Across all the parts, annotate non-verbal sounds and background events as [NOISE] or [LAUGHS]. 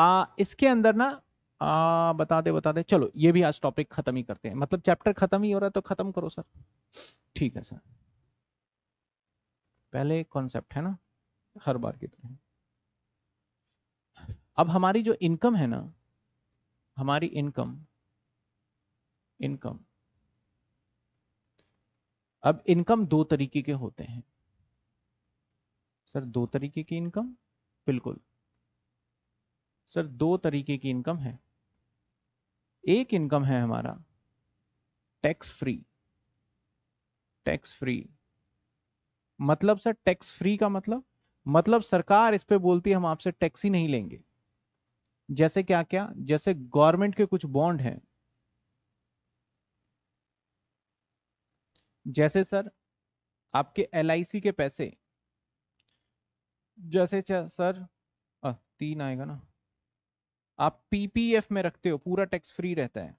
आ, इसके अंदर ना आ, बताते बताते चलो ये भी आज टॉपिक खत्म ही करते हैं मतलब चैप्टर खत्म ही हो रहा है तो खत्म करो सर ठीक है सर पहले कॉन्सेप्ट है ना हर बार की तरह अब हमारी जो इनकम है ना हमारी इनकम इनकम अब इनकम दो तरीके के होते हैं सर दो तरीके की इनकम बिल्कुल सर दो तरीके की इनकम है एक इनकम है हमारा टैक्स फ्री टैक्स फ्री मतलब सर टैक्स फ्री का मतलब मतलब सरकार इस पे बोलती है हम आपसे टैक्स ही नहीं लेंगे जैसे क्या क्या जैसे गवर्नमेंट के कुछ बॉन्ड हैं जैसे सर आपके एल के पैसे जैसे सर आ, तीन आएगा ना आप पीपीएफ में रखते हो पूरा टैक्स फ्री रहता है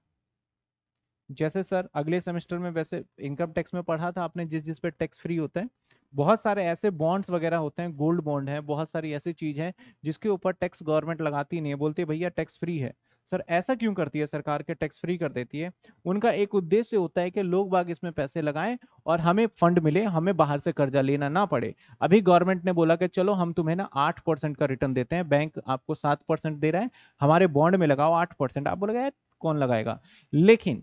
जैसे सर अगले सेमेस्टर में वैसे इनकम टैक्स में पढ़ा था आपने जिस जिस पे टैक्स फ्री होता है बहुत सारे ऐसे बॉन्ड्स वगैरह होते हैं गोल्ड बॉन्ड है बहुत सारी ऐसी चीज है जिसके ऊपर टैक्स गवर्नमेंट लगाती नहीं है बोलती भैया टैक्स फ्री है सर ऐसा क्यों करती है सरकार के टैक्स फ्री कर देती है उनका एक उद्देश्य होता है कि लोग बाग इसमें पैसे लगाएं और हमें फंड मिले हमें बाहर से कर्जा लेना ना पड़े अभी गवर्नमेंट ने बोला कि चलो हम तुम्हें ना आठ परसेंट का रिटर्न देते हैं बैंक आपको सात परसेंट दे रहा है हमारे बॉन्ड में लगाओ आठ परसेंट आप बोलेगा कौन लगाएगा लेकिन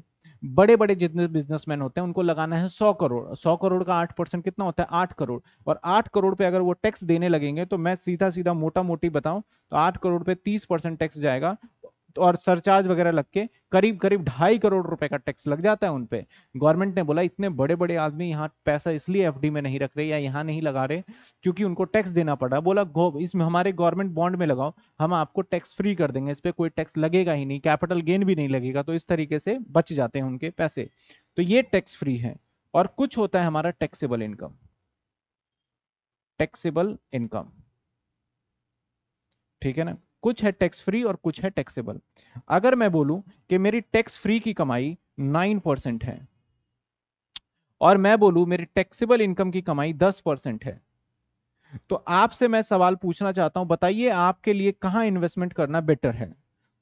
बड़े बड़े जितने बिजनेसमैन होते हैं उनको लगाना है सौ करोड़ सौ करोड़ का आठ परसेंट कितना होता है आठ करोड़ और आठ करोड़ पे अगर वो टैक्स देने लगेंगे तो मैं सीधा सीधा मोटा मोटी बताऊं तो आठ करोड़ पे तीस परसेंट टैक्स जाएगा और सरचार्ज वगैरह लग के करीब करीब ढाई करोड़ रुपए का टैक्स लग जाता है उनपे गवर्नमेंट ने बोला इतने बड़े बड़े आदमी यहाँ पैसा इसलिए एफ में नहीं रख रहे या यहाँ नहीं लगा रहे क्योंकि उनको टैक्स देना पड़ा बोला इसमें हमारे गवर्नमेंट बॉन्ड में लगाओ हम आपको टैक्स फ्री कर देंगे इस पर कोई टैक्स लगेगा ही नहीं कैपिटल गेन भी नहीं लगेगा तो इस तरीके से बच जाते हैं उनके पैसे तो ये टैक्स फ्री है और कुछ होता है हमारा टैक्सेबल इनकम टैक्सेबल इनकम ठीक है ना कुछ है टैक्स फ्री और कुछ है टैक्सेबल अगर मैं बोलूं कि मेरी टैक्स फ्री की कमाई नाइन परसेंट है और मैं बोलूं मेरी टैक्सेबल इनकम की कमाई दस परसेंट है तो आपसे मैं सवाल पूछना चाहता हूं बताइए आपके लिए कहां इन्वेस्टमेंट करना बेटर है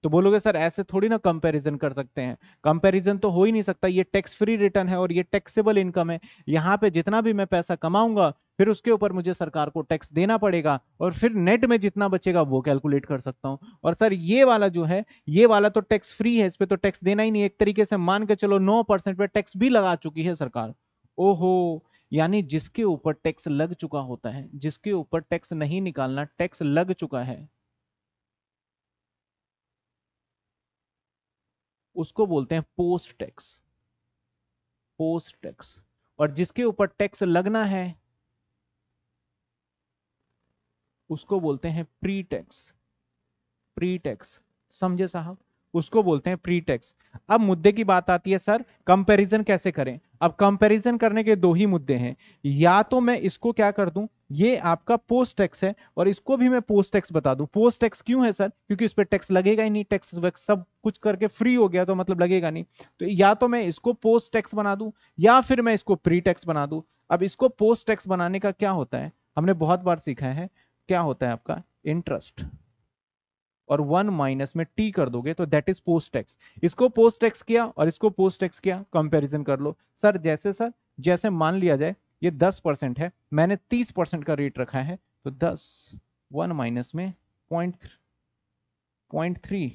तो बोलोगे सर ऐसे थोड़ी ना कंपैरिजन कर सकते हैं कंपैरिजन तो हो ही नहीं सकता ये टैक्स फ्री रिटर्न है और ये टैक्सेबल इनकम है यहाँ पे जितना भी मैं पैसा कमाऊंगा फिर उसके ऊपर मुझे सरकार को टैक्स देना पड़ेगा और फिर नेट में जितना बचेगा वो कैलकुलेट कर सकता हूँ और सर ये वाला जो है ये वाला तो टैक्स फ्री है इस पर तो टैक्स देना ही नहीं एक तरीके से मान के चलो नौ परसेंट पे टैक्स भी लगा चुकी है सरकार ओहो यानी जिसके ऊपर टैक्स लग चुका होता है जिसके ऊपर टैक्स नहीं निकालना टैक्स लग चुका है उसको बोलते हैं पोस्ट टैक्स पोस्ट टैक्स और जिसके ऊपर टैक्स लगना है उसको बोलते हैं प्री टैक्स प्री टैक्स समझे साहब उसको बोलते हैं प्री टैक्स अब मुद्दे की बात आती है सर कंपैरिजन कैसे करें अब कंपैरिजन करने के दो ही मुद्दे हैं या तो मैं इसको क्या कर दूं ये आपका पोस्ट टैक्स है और इसको भी मैं पोस्ट टैक्स बता दूं पोस्ट टैक्स क्यों है सर क्योंकि उस पर टैक्स लगेगा ही नहीं टैक्स सब कुछ करके फ्री हो गया तो मतलब लगेगा नहीं तो या तो मैं इसको पोस्ट टैक्स बना दूं या फिर मैं इसको प्री टैक्स बना दूं अब इसको पोस्ट टैक्स बनाने का क्या होता है हमने बहुत बार सीखा है क्या होता है आपका इंटरेस्ट और वन माइनस में टी कर दोगे तो दैट इज पोस्ट टैक्स इसको पोस्ट टैक्स किया और इसको पोस्ट टैक्स किया कंपैरिजन कर लो सर जैसे सर जैसे मान लिया जाए ये दस परसेंट है मैंने तीस परसेंट का रेट रखा है तो दस वन माइनस में पॉइंट पॉइंट थ्री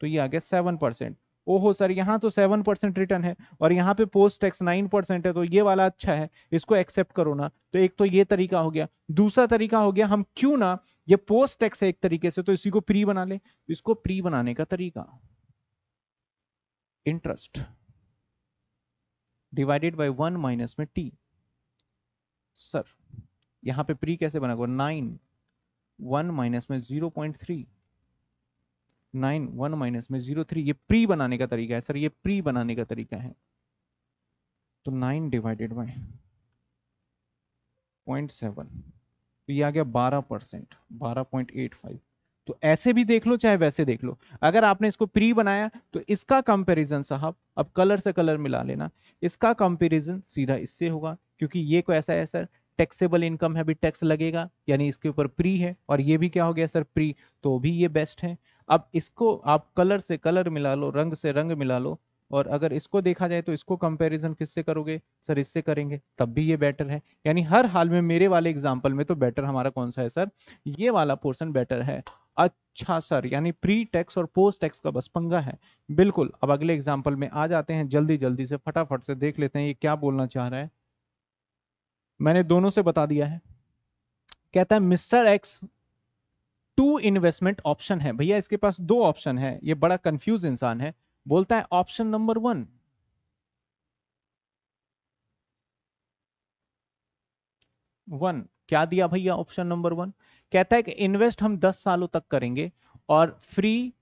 तो ये आ गया सेवन परसेंट ओहो सर यहाँ तो सेवन परसेंट रिटर्न है और यहाँ पे पोस्ट टैक्स नाइन परसेंट है तो ये वाला अच्छा है इसको एक्सेप्ट करो ना तो एक तो ये तरीका हो गया दूसरा तरीका हो गया हम क्यों ना ये पोस्ट टैक्स है एक तरीके से तो इसी को प्री बना ले इसको प्री बनाने का तरीका interest divided by one minus में टी सर यहाँ पे प्री कैसे बना नाइन वन माइनस में zero point three nine one minus में जीरो थ्री ये प्री बनाने का तरीका है सर ये प्री बनाने का तरीका है तो nine divided by point seven तो ये आ गया बारह परसेंट बारह पॉइंट एट फाइव तो ऐसे भी देख लो चाहे वैसे देख लो अगर आपने इसको प्री बनाया तो इसका कंपैरिजन साहब अब कलर से कलर मिला लेना इसका कंपैरिजन सीधा इससे होगा क्योंकि ये को तो ऐसा है सर टैक्सेबल इनकम है भी टैक्स लगेगा यानी इसके ऊपर प्री है और ये भी क्या हो गया सर प्री तो भी ये बेस्ट है अब इसको आप कलर से कलर मिला लो रंग से रंग मिला लो और अगर इसको देखा जाए तो इसको कंपैरिजन किससे करोगे सर इससे करेंगे तब भी ये बेटर है यानी हर हाल में मेरे वाले एग्जांपल में तो बेटर हमारा कौन सा है सर ये वाला पोर्सन बेटर है अच्छा सर यानी प्री टैक्स और पोस्ट टैक्स का बस पंगा है बिल्कुल अब अगले एग्जाम्पल में आ जाते हैं जल्दी जल्दी से फटाफट से देख लेते हैं ये क्या बोलना चाह रहा है मैंने दोनों से बता दिया है कहता है mister X two investment option है भैया इसके पास दो ऑप्शन है ये बड़ा कंफ्यूज इंसान है बोलता है ऑप्शन नंबर वन वन क्या दिया भैया ऑप्शन नंबर वन कहता है कि इन्वेस्ट हम दस सालों तक करेंगे और फ्री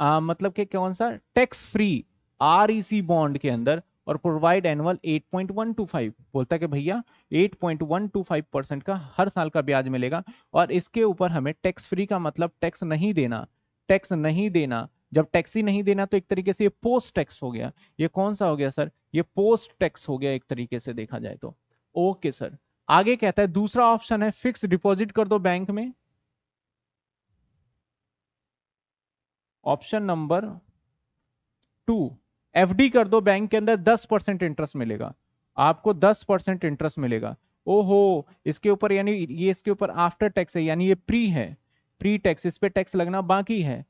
आ, मतलब के कौन सा tax free REC bond e के अंदर और प्रोवाइड एनुअल 8.125 बोलता है कि भैया 8.125 परसेंट का हर साल का ब्याज मिलेगा और इसके ऊपर हमें टैक्स फ्री का मतलब टैक्स नहीं देना टैक्स नहीं देना जब टैक्स ही नहीं देना तो एक तरीके से ये पोस्ट टैक्स हो गया ये कौन सा हो गया सर ये पोस्ट टैक्स हो गया एक तरीके से देखा जाए तो ओके सर आगे कहता है दूसरा ऑप्शन है फिक्स डिपॉजिट कर दो बैंक में ऑप्शन नंबर टू एफ कर दो बैंक के अंदर दस परसेंट इंटरेस्ट मिलेगा आपको दस परसेंट इंटरेस्ट मिलेगा ओहो इसके ऊपर यानी ये इसके ऊपर आफ्टर टैक्स है यानी ये प्री है प्री टैक्स इस पर टैक्स लगना बाकी है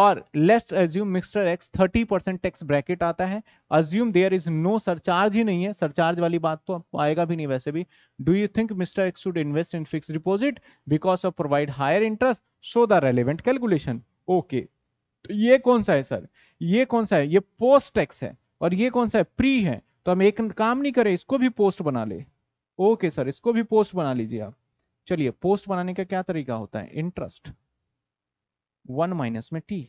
और लेस्ट assume mister X thirty percent tax bracket आता है assume there is no surcharge ही नहीं है सरचार्ज वाली बात तो आपको आएगा भी नहीं वैसे भी do you think mister X should invest in fix deposit because of provide higher interest show the relevant calculation okay तो ये कौन सा है सर ये कौन सा है ये पोस्ट टैक्स है और ये कौन सा है प्री है तो हम एक काम नहीं करें इसको भी पोस्ट बना ले ओके सर इसको भी पोस्ट बना लीजिए आप चलिए पोस्ट बनाने का क्या तरीका होता है इंटरेस्ट वन माइनस में टी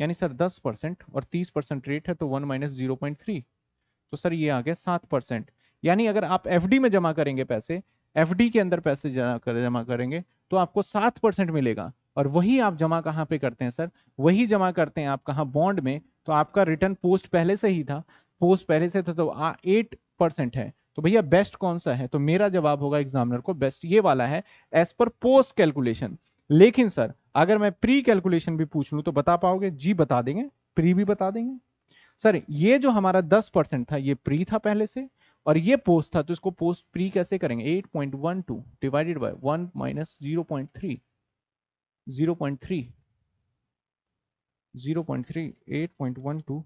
यानी सर दस परसेंट और तीस परसेंट रेट है तो one minus zero point three तो सर ये आ गया सात परसेंट यानी अगर आप एफ में जमा करेंगे पैसे एफ के अंदर पैसे जमा करेंगे तो आपको सात परसेंट मिलेगा और वही आप जमा कहाँ पे करते हैं सर वही जमा करते हैं आप कहाँ बॉन्ड में तो आपका रिटर्न पोस्ट पहले से ही था पोस्ट पहले से था तो एट परसेंट है तो भैया बेस्ट कौन सा है तो मेरा जवाब होगा एग्जामिनर को बेस्ट ये वाला है एज पर पोस्ट कैलकुलेशन लेकिन सर अगर मैं प्री कैलकुलेशन भी पूछ लूँ तो बता पाओगे जी बता देंगे प्री भी बता देंगे सर ये जो हमारा दस परसेंट था ये प्री था पहले से और ये पोस्ट था तो इसको पोस्ट प्री कैसे करेंगे eight point one two divided by one minus zero point three zero zero point point three three eight point one two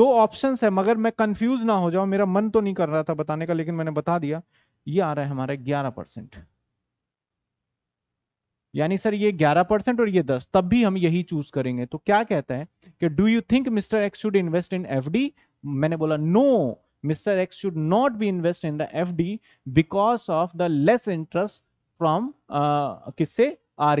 दो ऑप्शन है मगर मैं कंफ्यूज ना हो जाऊं मेरा मन तो नहीं कर रहा था बताने का लेकिन मैंने बता दिया ये आ रहा है हमारा ग्यारह परसेंट यानी सर ये ग्यारह परसेंट और ये दस तब भी हम यही चूज करेंगे तो क्या कहता है कि do you think mister X should invest in F मैंने बोला no mister X should not be invest in the F because of the less interest from किससे आर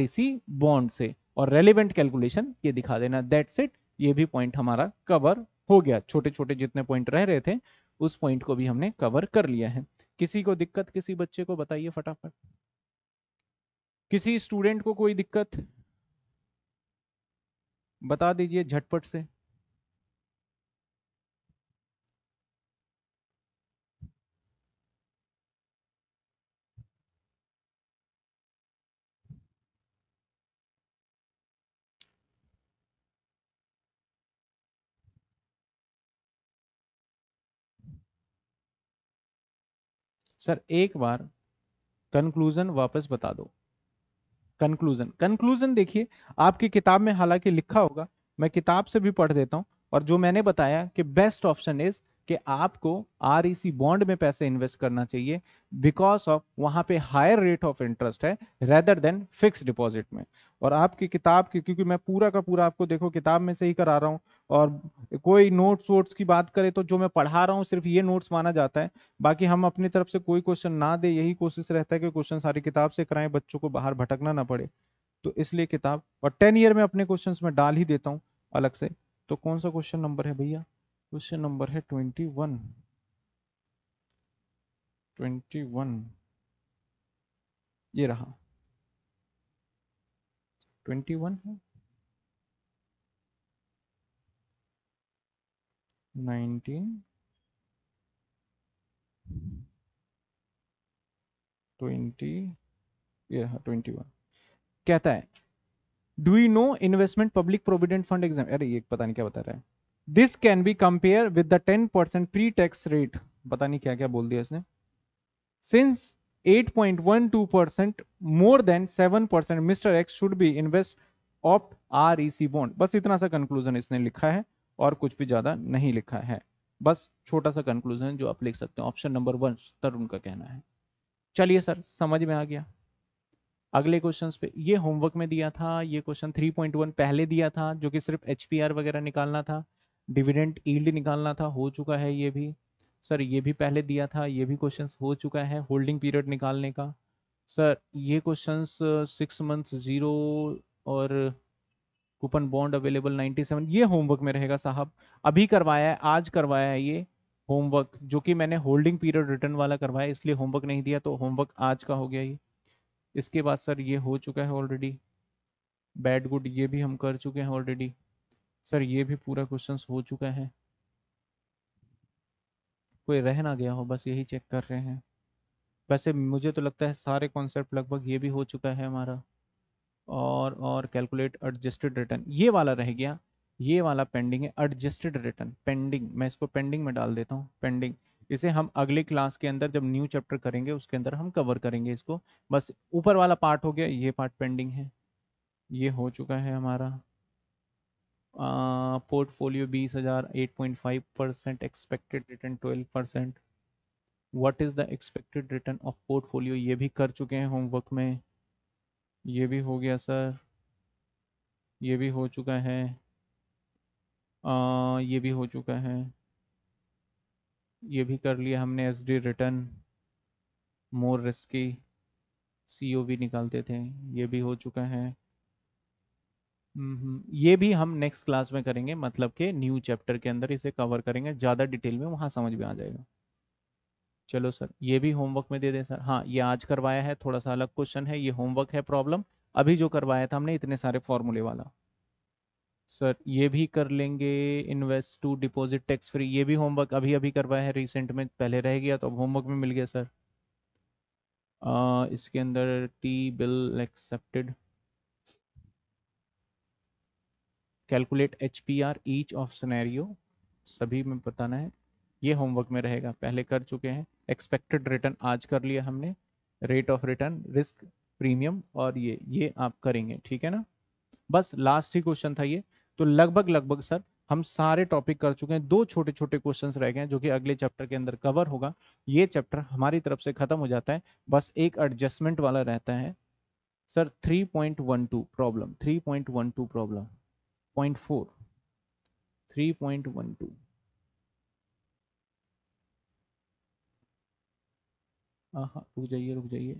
बॉन्ड e से और रेलिवेंट कैलकुलेशन ये दिखा देना दैट्स इट ये भी पॉइंट हमारा कवर हो गया छोटे छोटे जितने पॉइंट रह रहे थे उस पॉइंट को भी हमने कवर कर लिया है किसी को दिक्कत किसी बच्चे को बताइए फटाफट किसी स्टूडेंट को कोई दिक्कत बता दीजिए झटपट से सर एक बार कंक्लूजन वापस बता दो कंक्लूजन कंक्लूजन देखिए आपकी किताब में हालांकि लिखा होगा मैं किताब से भी पढ़ देता हूं और जो मैंने बताया कि बेस्ट ऑप्शन इज कि आपको आर बॉन्ड e में पैसे इन्वेस्ट करना चाहिए बिकॉज ऑफ वहां पे हायर रेट ऑफ इंटरेस्ट है रेदर देन फिक्स डिपॉजिट में और आपकी किताब की क्योंकि मैं पूरा का पूरा आपको देखो किताब में से ही करा रहा हूँ और कोई नोट्स वोट्स की बात करें तो जो मैं पढ़ा रहा हूँ सिर्फ ये नोट्स माना जाता है बाकी हम अपनी तरफ से कोई क्वेश्चन ना दे यही कोशिश रहता है कि क्वेश्चन सारी किताब से कराएं बच्चों को बाहर भटकना ना पड़े तो इसलिए किताब और टेन ईयर में अपने क्वेश्चन में डाल ही देता हूँ अलग से तो कौन सा क्वेश्चन नंबर है भैया क्वेश्चन नंबर है ट्वेंटी वन ट्वेंटी वन ये रहा ट्वेंटी वन है ट्वेंटी हाँ, कहता है do you know investment public provident fund exam अरे ये पता नहीं क्या बता रहा है this can be compare with the 10 percent pre tax rate पता नहीं क्या क्या बोल दिया इसने since 8.12 percent more than 7 percent mister X should be invest of R E C bond बस इतना सा कंक्लूजन इसने लिखा है और कुछ भी ज़्यादा नहीं लिखा है बस छोटा सा कंक्लूजन जो आप लिख सकते हैं ऑप्शन नंबर वन तरुण का कहना है चलिए सर समझ में आ गया अगले क्वेश्चन पे ये होमवर्क में दिया था ये क्वेश्चन थ्री पॉइंट वन पहले दिया था जो कि सिर्फ एच वगैरह निकालना था डिविडेंट ईल्ड निकालना था हो चुका है ये भी सर ये भी पहले दिया था ये भी क्वेश्चन हो चुका है होल्डिंग पीरियड निकालने का सर ये क्वेश्चन सिक्स मंथ ज़ीरो और कूपन बॉन्ड अवेलेबल 97 ये होमवर्क में रहेगा साहब अभी करवाया है आज करवाया है ये होमवर्क जो कि मैंने होल्डिंग पीरियड रिटर्न वाला करवाया इसलिए होमवर्क नहीं दिया तो होमवर्क आज का हो गया ये इसके बाद सर ये हो चुका है ऑलरेडी बैड गुड ये भी हम कर चुके हैं ऑलरेडी सर ये भी पूरा क्वेश्चन हो चुका है कोई रह ना गया हो बस यही चेक कर रहे हैं वैसे मुझे तो लगता है सारे कॉन्सेप्ट लगभग ये भी हो चुका है हमारा और और कैलकुलेट एडजस्टेड रिटर्न ये वाला रह गया ये वाला पेंडिंग है एडजस्टेड रिटर्न पेंडिंग मैं इसको पेंडिंग में डाल देता हूँ पेंडिंग इसे हम अगले क्लास के अंदर जब न्यू चैप्टर करेंगे उसके अंदर हम कवर करेंगे इसको बस ऊपर वाला पार्ट हो गया ये पार्ट पेंडिंग है ये हो चुका है हमारा पोर्टफोलियो बीस हज़ार eight point five percent expected return twelve percent what is the expected return of portfolio ये भी कर चुके हैं होमवर्क में ये भी हो गया सर ये भी हो चुका है आ, ये भी हो चुका है ये भी कर लिया हमने S D return more risky C O भी निकालते थे ये भी हो चुका है हम्म, ये भी हम नेक्स्ट क्लास में करेंगे मतलब के न्यू चैप्टर के अंदर इसे कवर करेंगे ज़्यादा डिटेल में वहाँ समझ में आ जाएगा चलो सर ये भी होमवर्क में दे दें सर हाँ ये आज करवाया है थोड़ा सा अलग क्वेश्चन है ये होमवर्क है प्रॉब्लम अभी जो करवाया था हमने इतने सारे फॉर्मूले वाला सर ये भी कर लेंगे invest to deposit tax free ये भी होमवर्क अभी अभी करवाया है रिसेंट में पहले रह गया तो अब होमवर्क में मिल गया सर आ, इसके अंदर T bill accepted calculate H P R each of scenario सभी में बताना है ये होमवर्क में रहेगा पहले कर चुके हैं एक्सपेक्टेड रिटर्न आज कर लिया हमने rate of return risk premium और ये ये आप करेंगे ठीक है ना बस लास्ट ही क्वेश्चन था ये तो लगभग लगभग सर हम सारे टॉपिक कर चुके हैं दो छोटे छोटे क्वेश्चन रह गए हैं जो कि अगले चैप्टर के अंदर कवर होगा ये चैप्टर हमारी तरफ से खत्म हो जाता है बस एक एडजस्टमेंट वाला रहता है sir 3.12 problem 3.12 problem point four three point one two हाँ, हाँ रुक जाइए रुक जाइए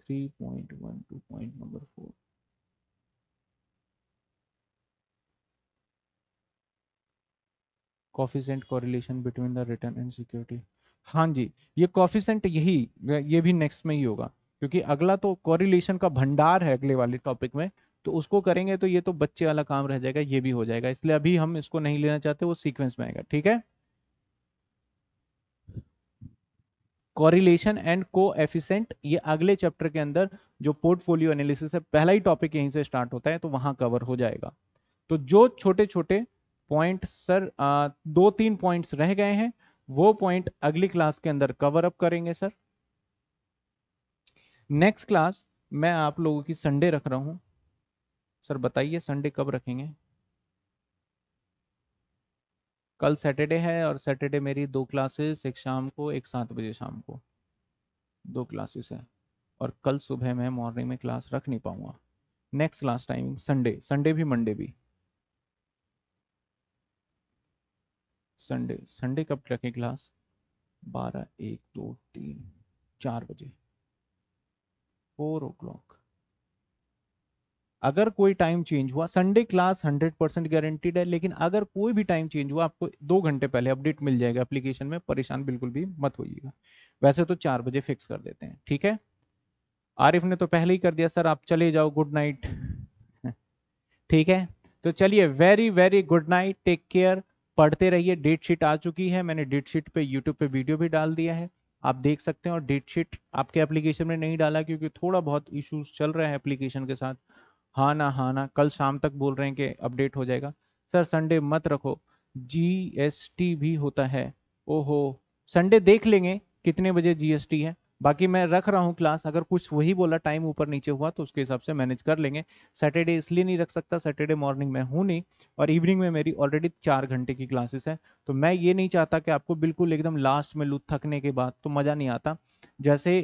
three point one two point number four coefficient correlation between the return and security हाँ जी ये कॉफिशेंट यही ये भी नेक्स्ट में ही होगा क्योंकि अगला तो कॉरिलेशन का भंडार है अगले वाले टॉपिक में तो उसको करेंगे तो ये तो बच्चे वाला काम रह जाएगा ये भी हो जाएगा इसलिए अभी हम इसको नहीं लेना चाहते वो सीक्वेंस में आएगा ठीक है कॉरिलेशन एंड को एफिसेंट ये अगले चैप्टर के अंदर जो पोर्टफोलियो एनालिसिस है पहला ही टॉपिक यहीं से स्टार्ट होता है तो वहां कवर हो जाएगा तो जो छोटे छोटे पॉइंट सर आ, दो तीन पॉइंट्स रह गए हैं वो पॉइंट अगली क्लास के अंदर कवर अप करेंगे सर नेक्स्ट क्लास मैं आप लोगों की संडे रख रहा हूं सर बताइए संडे कब रखेंगे कल सैटरडे है और सैटरडे मेरी दो क्लासेस एक शाम को एक सात बजे शाम को दो क्लासेस है और कल सुबह मैं मॉर्निंग में क्लास रख नहीं पाऊंगा next class timing Sunday Sunday भी मंडे भी संडे संडे कब रखें क्लास बारह एक दो तीन चार बजे फोर ओ क्लॉक अगर कोई टाइम चेंज हुआ संडे क्लास 100 परसेंट गारंटीड है लेकिन अगर कोई भी टाइम चेंज हुआ आपको दो घंटे पहले अपडेट मिल जाएगा एप्लीकेशन में परेशान बिल्कुल भी मत होइएगा वैसे तो चार बजे फिक्स कर देते हैं ठीक है आरिफ ने तो पहले ही कर दिया सर आप चले जाओ गुड नाइट [LAUGHS] ठीक है तो चलिए very very good night take care पढ़ते रहिए डेट शीट आ चुकी है मैंने डेट शीट पर यूट्यूब पे वीडियो भी डाल दिया है आप देख सकते हैं और डेट शीट आपके एप्लीकेशन में नहीं डाला क्योंकि थोड़ा बहुत इश्यूज चल रहा है एप्लीकेशन के साथ हाँ ना हाँ ना कल शाम तक बोल रहे हैं कि अपडेट हो जाएगा सर संडे मत रखो जीएसटी भी होता है ओहो संडे देख लेंगे कितने बजे जीएसटी है बाकी मैं रख रहा हूँ क्लास अगर कुछ वही बोला टाइम ऊपर नीचे हुआ तो उसके हिसाब से मैनेज कर लेंगे सैटरडे इसलिए नहीं रख सकता सैटरडे मॉर्निंग में हूँ नहीं और इवनिंग में मेरी ऑलरेडी चार घंटे की क्लासेस है तो मैं ये नहीं चाहता कि आपको बिल्कुल एकदम लास्ट में लू थकने के बाद तो मज़ा नहीं आता जैसे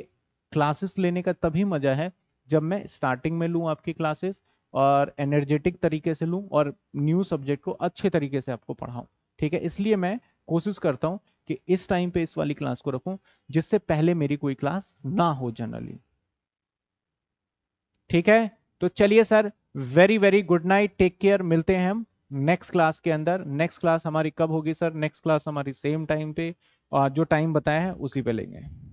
क्लासेस लेने का तभी मज़ा है जब मैं स्टार्टिंग में लूँ आपकी क्लासेस और एनर्जेटिक तरीके से लूँ और न्यू सब्जेक्ट को अच्छे तरीके से आपको पढ़ाऊँ ठीक है इसलिए मैं कोशिश करता हूँ कि इस टाइम पे इस वाली क्लास को रखूँ जिससे पहले मेरी कोई क्लास ना हो जनरली ठीक है तो चलिए sir very very good night take care मिलते हैं हम नेक्स्ट क्लास के अंदर नेक्स्ट क्लास हमारी कब होगी सर नेक्स्ट क्लास हमारी सेम टाइम पे और जो टाइम बताया है उसी पे लेंगे